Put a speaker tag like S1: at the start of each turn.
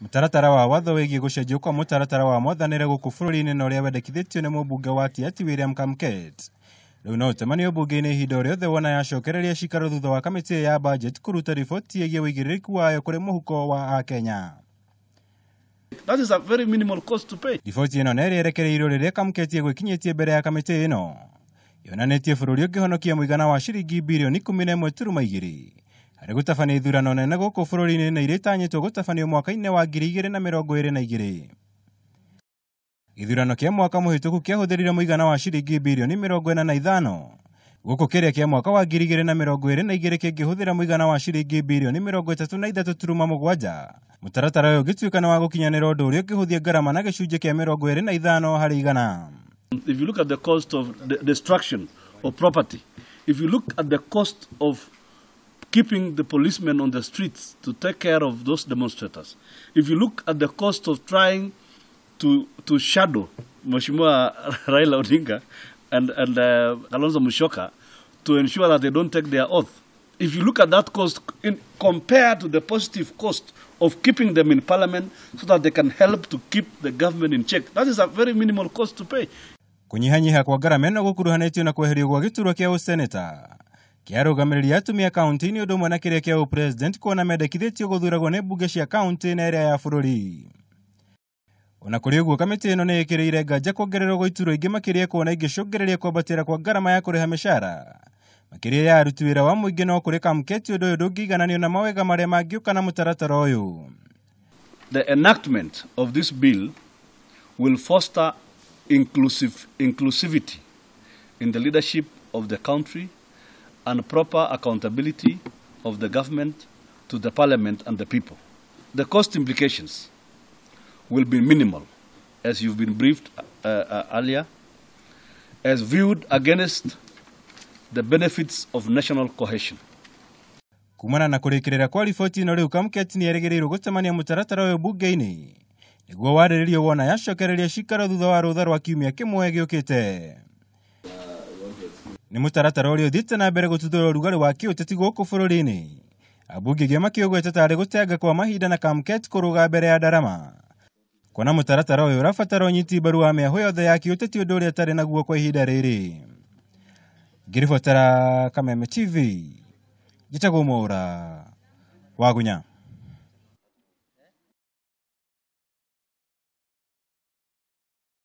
S1: Mũtaratara wa watho wĩgiĩ gũcenjio kwa mũtaratara wa mwathanĩre gũkũ bũrũri-inĩ na ũrĩa wendekithĩtio nĩ mũmbunge wa Atiaty William Kamket. Rĩu no ũtemanio mbunge-inĩ ihinda o othe wona yacokereria cikaro thutha wa kamĩtĩ ya bajeti kũruta riboti ĩgiĩ ũigĩrĩrĩku wayo kũrĩ mũhuko wa Akenya. That is a
S2: very minimal cost to pay.
S1: Riboti ĩno nĩ ĩrĩerekereirio rĩrĩa Kamket mbere ya kamĩtĩ ĩno. Yonanĩtie bũrũri ũngĩhonokia mũigana wa ciringi birioni ikũmi na ĩmwe turuma harä gå tabania ithurano nene gå kå bå na irä tanyätwo gå tabanio mwaka-inä wa ngiri igä na mä rongo ä rä na igä githurano kia mwaka muhituku kiahũthĩrire mũigana wa ciringi birioni mĩrongo ĩna na ithano gũkũ kĩrĩa kĩa mwaka wa ngiri igĩrĩ na mĩrongo ĩrĩ na igĩrĩ kĩngĩhũthĩra mũigana wa ciringi birioni mĩrongo ĩtatũ na ithatũ turuma mũgwanja mũtaratara ũyũ ũngĩtuĩka nĩ wa gũkinyanĩra ũndũ ũrĩa ũngĩhũthia ngarama na gĩcunjĩ kĩa mĩrongo ĩrĩ na ithano harĩ igana
S2: If you look at the cost of the destruction of property, if you look at the cost of keeping the policemen on the streets to take care of those demonstrators. If you look at the cost of trying to, to shadow Moshimua Raila Odinga and, and uh, Alonso Mushoka to ensure that they don't take their oath, if you look at that cost in, compared to the positive cost of keeping them in parliament so that they can help to keep the government in check, that is a very minimal cost to pay. kunyihanyiha kwa ngarama ĩno gũkuruhanĩtio na
S1: kweherio gwa gĩturwa kĩa ũseneta kĩarũgamĩrĩri atumia kaunti-inĩ ũndũ ũmwe na kĩrĩa kĩa ũpresident kuona mendekithĩtio gũthuragwo nĩ mbunge cia kaunti na ĩrĩa ya bũrũri na kũrĩ ũguo kamĩtĩ ĩno nĩ ĩkĩrĩire nganja kuongererwo gwa ingĩ makĩria kuona ingĩcũngĩrĩria kwambatĩra kwa ngarama ya kũrĩha mĩcara makĩria ya aruti wĩra wa mũingĩ no kũrĩ kamketi ũndũ ũyũ ndũngĩigananio na
S2: mawega marĩa mangĩũka na mũtaratara ũyũ The enactment of this bill will foster inclusive, inclusivity in the leadership of the country and proper accountability of the government to the parliament and the people. The cost implications will be minimal, as you've been briefed uh, uh, earlier, as viewed against the benefits of national cohesion. kumana
S1: na kurikirira kwa riboti ino riu kamketi ni erigereirwo gutemania mutaratara uyu mbunge-ini niguo wariririo wona yacokereria cikaro thutha wa rutha rwa kiumia kimwe giukite nĩ mũtaratara ũrĩa ũthiĩte na mbere gũtuthũra ũrugarĩ wa kĩũteti gũkũ bũrũri-inĩ ambunge gĩama kĩũgwete tarĩ gũtenga kwa mahinda na kamket kũrũga mbere ya ndarama kuona mũtaratara ũyũ ũrabatara ũnyiti mbaru wa mĩahũ yothe ya kĩũteti ũndũ ũrĩa ũtarĩ naguo kwa ihinda rĩrĩ ngĩribotera kameme tv njĩtagwo mwaũra
S2: wagunya